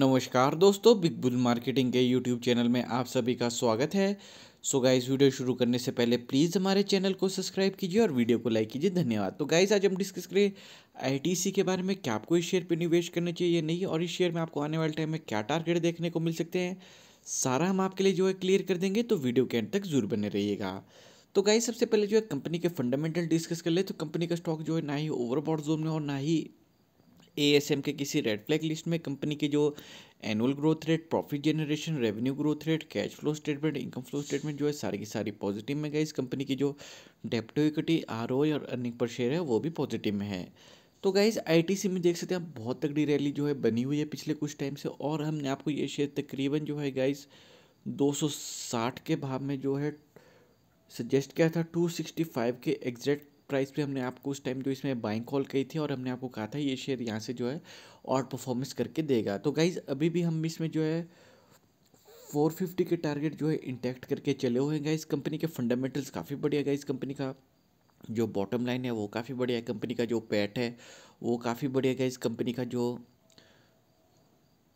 नमस्कार दोस्तों big bull marketing के यूट्यूब चैनल में आप सभी का स्वागत है सो गाइज वीडियो शुरू करने से पहले प्लीज़ हमारे चैनल को सब्सक्राइब कीजिए और वीडियो को लाइक कीजिए धन्यवाद तो गाइज आज हम डिस्कस करें आईटीसी के बारे में क्या आपको इस शेयर पर निवेश करना चाहिए नहीं और इस शेयर में आपको आने वाले टाइम में क्या टारगेट देखने को मिल सकते हैं सारा हम आपके लिए जो है क्लियर कर देंगे तो वीडियो के एंड तक जरूर बने रहिएगा तो गाइज सबसे पहले जो है कंपनी के फंडामेंटल डिस्कस कर ले तो कंपनी का स्टॉक जो है ना ही ओवरबॉड जोन में और ना ही एम के किसी रेड फ्लैग लिस्ट में कंपनी के जो annual growth rate profit generation revenue growth rate cash flow statement income flow statement जो है सारी की सारी पॉजिटिव में गए इस कंपनी की जो डेप्टो इक्विटी आर और अर्निंग पर शेयर है वो भी पॉजिटिव में है तो गाइज आईटीसी में देख सकते हैं आप बहुत तगड़ी रैली जो है बनी हुई है पिछले कुछ टाइम से और हमने आपको ये शेयर तकरीबन जो है गाइज 260 के भाव में जो है सजेस्ट किया था 265 के एग्जैक्ट प्राइस पे हमने आपको उस टाइम जो इसमें बाइंग कॉल कही थी और हमने आपको कहा था ये शेयर यहाँ से जो है और परफॉर्मेंस करके देगा तो गाइज़ अभी भी हम इसमें जो है फोर फिफ्टी के टारगेट जो है इंटैक्ट करके चले हुए हैं गाइज कंपनी के फंडामेंटल्स काफ़ी बढ़िया गाइज कंपनी का जो बॉटम लाइन है वो काफ़ी बढ़िया कंपनी का जो पैट है वो काफ़ी बढ़िया गाइज कंपनी का जो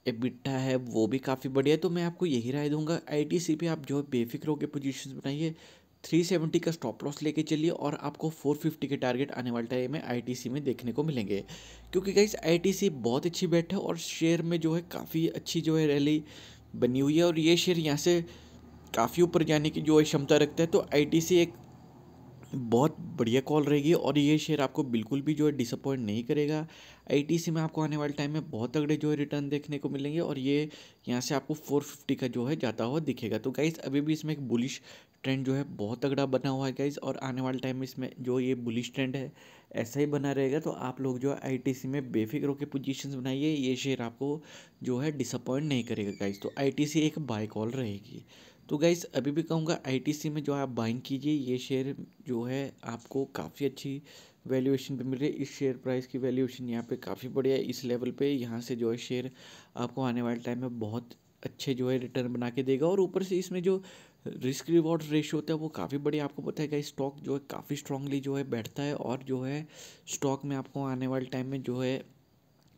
एबिटा है वो भी काफ़ी बढ़िया है तो मैं आपको यही राय दूंगा सी पे आप जो है बेफिक्र होकर पोजिशन बनाइए 370 का स्टॉप लॉस लेके चलिए और आपको 450 के टारगेट आने वाले टाइम में आईटीसी में देखने को मिलेंगे क्योंकि गाइस आईटीसी बहुत अच्छी बैठ है और शेयर में जो है काफ़ी अच्छी जो है रैली बनी हुई है और ये शेयर यहाँ से काफ़ी ऊपर जाने की जो है क्षमता रखता है तो आईटीसी एक बहुत बढ़िया कॉल रहेगी और ये शेयर आपको बिल्कुल भी जो है डिसअपॉइंट नहीं करेगा आई में आपको आने वाले टाइम में बहुत तगड़े जो है रिटर्न देखने को मिलेंगे और ये यहाँ से आपको 450 का जो है जाता हुआ दिखेगा तो गाइज़ अभी भी इसमें एक बुलिश ट्रेंड जो है बहुत तगड़ा बना हुआ है गाइज़ और आने वाले टाइम में इसमें जो ये बुलिश ट्रेंड है ऐसा ही बना रहेगा तो आप लोग जो है आई में बेफिक्र के पोजिशन बनाइए ये शेयर आपको जो है डिसअपॉइंट नहीं करेगा गाइज़ तो आई एक बाय कॉल रहेगी तो गाइस अभी भी कहूँगा आई में जो आप बाइंग कीजिए ये शेयर जो है आपको काफ़ी अच्छी वैल्यूएशन पे मिल रही है इस शेयर प्राइस की वैल्यूएशन यहाँ पे काफ़ी बढ़िया है इस लेवल पे यहाँ से जो है शेयर आपको आने वाले टाइम में बहुत अच्छे जो है रिटर्न बना के देगा और ऊपर से इसमें जो रिस्क रिवॉर्ड रेशियो होता है वो काफ़ी बढ़िया आपको पता है कि स्टॉक जो है काफ़ी स्ट्रांगली जो है बैठता है और जो है स्टॉक में आपको आने वाले टाइम में जो है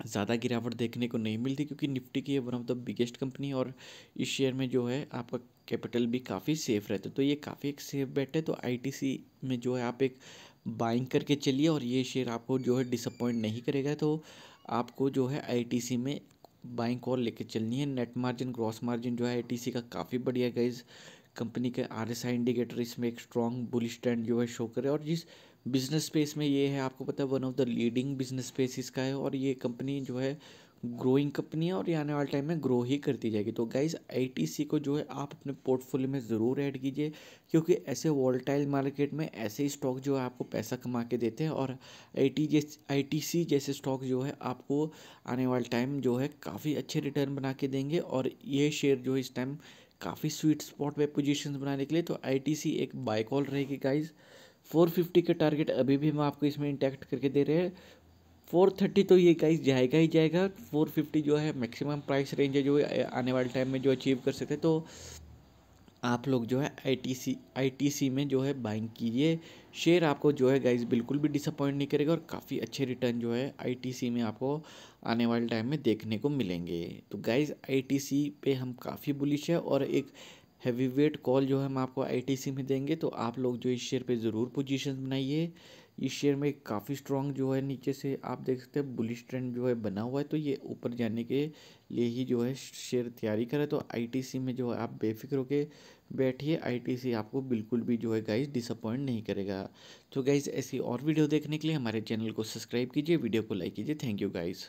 ज़्यादा गिरावट देखने को नहीं मिलती क्योंकि निफ्टी की one of the biggest company और इस शेयर में जो है आपका कैपिटल भी काफ़ी सेफ रहता है तो ये काफ़ी एक सेफ बेट है तो आईटीसी में जो है आप एक बाइंग करके चलिए और ये शेयर आपको जो है डिसअपॉइंट नहीं करेगा तो आपको जो है आईटीसी में बाइंग कॉल लेके चलनी है नेट मार्जिन ग्रॉस मार्जिन जो है आईटीसी का काफ़ी बढ़िया गाइज कंपनी के आर इंडिकेटर इसमें एक स्ट्रॉन्ग बुलिश ट्रेंड जो है शो करे और जिस बिजनेस स्पेस में ये है आपको पता है one of the leading business space इसका है और ये कंपनी जो है ग्रोइंग कंपनी है और ये आने वाले टाइम में ग्रो ही करती जाएगी तो गाइज आई को जो है आप अपने पोर्टफोलियो में ज़रूर ऐड कीजिए क्योंकि ऐसे वॉल्टाइल मार्केट में ऐसे ही स्टॉक जो है आपको पैसा कमा के देते हैं और आई टी जैसे जैसे स्टॉक जो है आपको आने वाले टाइम जो है काफ़ी अच्छे रिटर्न बना के देंगे और ये शेयर जो है इस टाइम काफ़ी स्वीट स्पॉट पे पोजीशंस बनाने के लिए तो आई एक बाइकॉल रहेगी गाइज़ फोर फिफ्टी का टारगेट अभी भी हम आपको इसमें इंटैक्ट करके दे रहे हैं फोर थर्टी तो ये गाइस जाएगा ही जाएगा फोर फिफ्टी जो है मैक्सिमम प्राइस रेंज है जो आने वाले टाइम में जो अचीव कर सकते तो आप लोग जो है आई टी सी में जो है बाइंग कीजिए शेयर आपको जो है गाइस बिल्कुल भी डिसअपॉइंट नहीं करेगा और काफ़ी अच्छे रिटर्न जो है आई में आपको आने वाले टाइम में देखने को मिलेंगे तो गाइस आई पे हम काफ़ी बुलिश है और एक हैवी वेट कॉल जो है हम आपको आईटीसी में देंगे तो आप लोग जो इस शेयर पे ज़रूर पोजीशन बनाइए इस शेयर में काफ़ी स्ट्रॉन्ग जो है नीचे से आप देख सकते हैं बुलिश ट्रेंड जो है बना हुआ है तो ये ऊपर जाने के लिए ही जो है शेयर तैयारी करें तो आईटीसी में जो है आप बेफिक्र होकर बैठिए आईटीसी आपको बिल्कुल भी जो है गाइज डिसअपॉइंट नहीं करेगा तो गाइज़ ऐसी और वीडियो देखने के लिए हमारे चैनल को सब्सक्राइब कीजिए वीडियो को लाइक कीजिए थैंक यू गाइज़